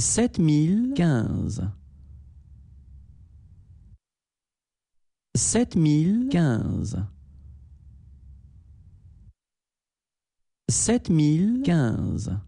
sept mille quinze. Sept mille quinze. Sept mille quinze.